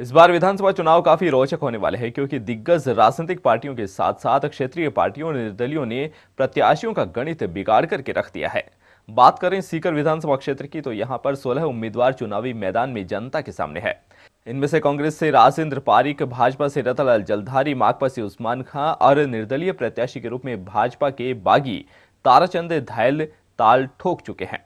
इस बार विधानसभा चुनाव काफी रोचक होने वाले हैं क्योंकि दिग्गज राजनीतिक पार्टियों के साथ साथ क्षेत्रीय पार्टियों और निर्दलियों ने प्रत्याशियों का गणित बिगाड़ करके रख दिया है बात करें सीकर विधानसभा क्षेत्र की तो यहाँ पर 16 उम्मीदवार चुनावी मैदान में जनता के सामने है इनमें से कांग्रेस से राजेंद्र पारिक भाजपा से रतनलाल जलधारी माकपा से उस्मान खां और निर्दलीय प्रत्याशी के रूप में भाजपा के बागी ताराचंद धायल ताल ठोक चुके हैं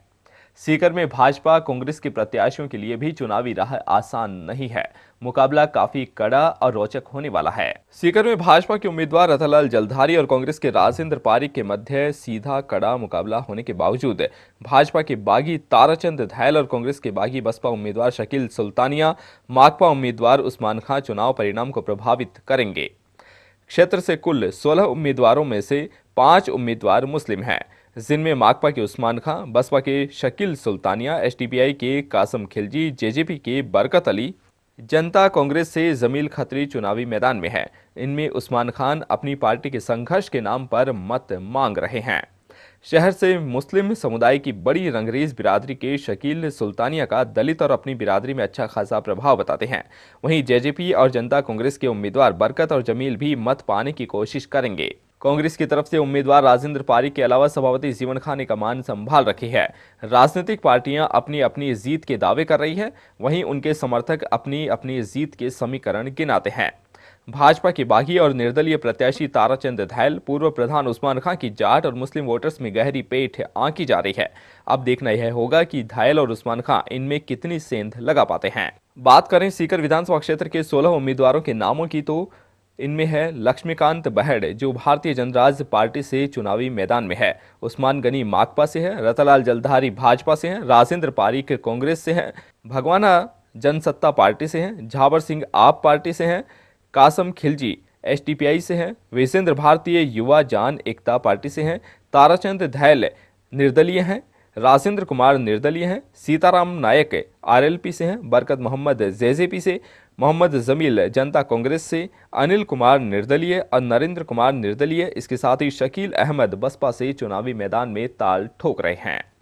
सीकर में भाजपा कांग्रेस के प्रत्याशियों के लिए भी चुनावी राह आसान नहीं है मुकाबला काफी कड़ा और रोचक होने वाला है सीकर में भाजपा के उम्मीदवार रतनलाल जलधारी और कांग्रेस के राजेंद्र पारिक के मध्य सीधा कड़ा मुकाबला होने के बावजूद भाजपा के बागी ताराचंद धैल और कांग्रेस के बागी बसपा उम्मीदवार शकील सुल्तानिया माकपा उम्मीदवार उस्मान खां चुनाव परिणाम को प्रभावित करेंगे क्षेत्र से कुल सोलह उम्मीदवारों में से पांच उम्मीदवार मुस्लिम हैं जिनमें माकपा के उस्मान खां बसपा के शकील सुल्तानिया एसडीपीआई के कासम खिलजी जेजेपी के बरकत अली जनता कांग्रेस से जमील खत्री चुनावी मैदान में है इनमें उस्मान खान अपनी पार्टी के संघर्ष के नाम पर मत मांग रहे हैं शहर से मुस्लिम समुदाय की बड़ी रंगरेज बिरादरी के शकील सुल्तानिया का दलित और अपनी बिरादरी में अच्छा खासा प्रभाव बताते हैं वहीं जेजेपी और जनता कांग्रेस के उम्मीदवार बरकत और जमील भी मत पाने की कोशिश करेंगे कांग्रेस की तरफ से उम्मीदवार राजेंद्र पारी के अलावा सभापति जीवन खान ने कमान संभाल रखी है राजनीतिक पार्टियां अपनी अपनी जीत के दावे कर रही है वहीं उनके समर्थक अपनी अपनी जीत के समीकरण गिनाते हैं भाजपा के बागी और निर्दलीय प्रत्याशी ताराचंद धैल पूर्व प्रधान उस्मान खान की जाट और मुस्लिम वोटर्स में गहरी पेठ आंकी जा रही है अब देखना यह होगा कि धैल और उस्मान खान इनमें कितनी सेंध लगा पाते हैं बात करें सीकर विधानसभा क्षेत्र के 16 उम्मीदवारों के नामों की तो इनमें है लक्ष्मीकांत बहड़ जो भारतीय जनराज पार्टी से चुनावी मैदान में है उस्मान गनी माकपा से है रतलाल जलधारी भाजपा से हैं राजेंद्र पारीख कांग्रेस से हैं भगवाना जनसत्ता पार्टी से हैं झावर सिंह आप पार्टी से हैं कासम खिलजी एस से हैं विजेंद्र भारतीय युवा जान एकता पार्टी से हैं ताराचंद धैल निर्दलीय हैं राजेंद्र कुमार निर्दलीय हैं सीताराम नायक आरएलपी से हैं बरकत मोहम्मद जेजेपी से मोहम्मद जमील जनता कांग्रेस से अनिल कुमार निर्दलीय और नरेंद्र कुमार निर्दलीय इसके साथ ही शकील अहमद बसपा से चुनावी मैदान में ताल ठोक रहे हैं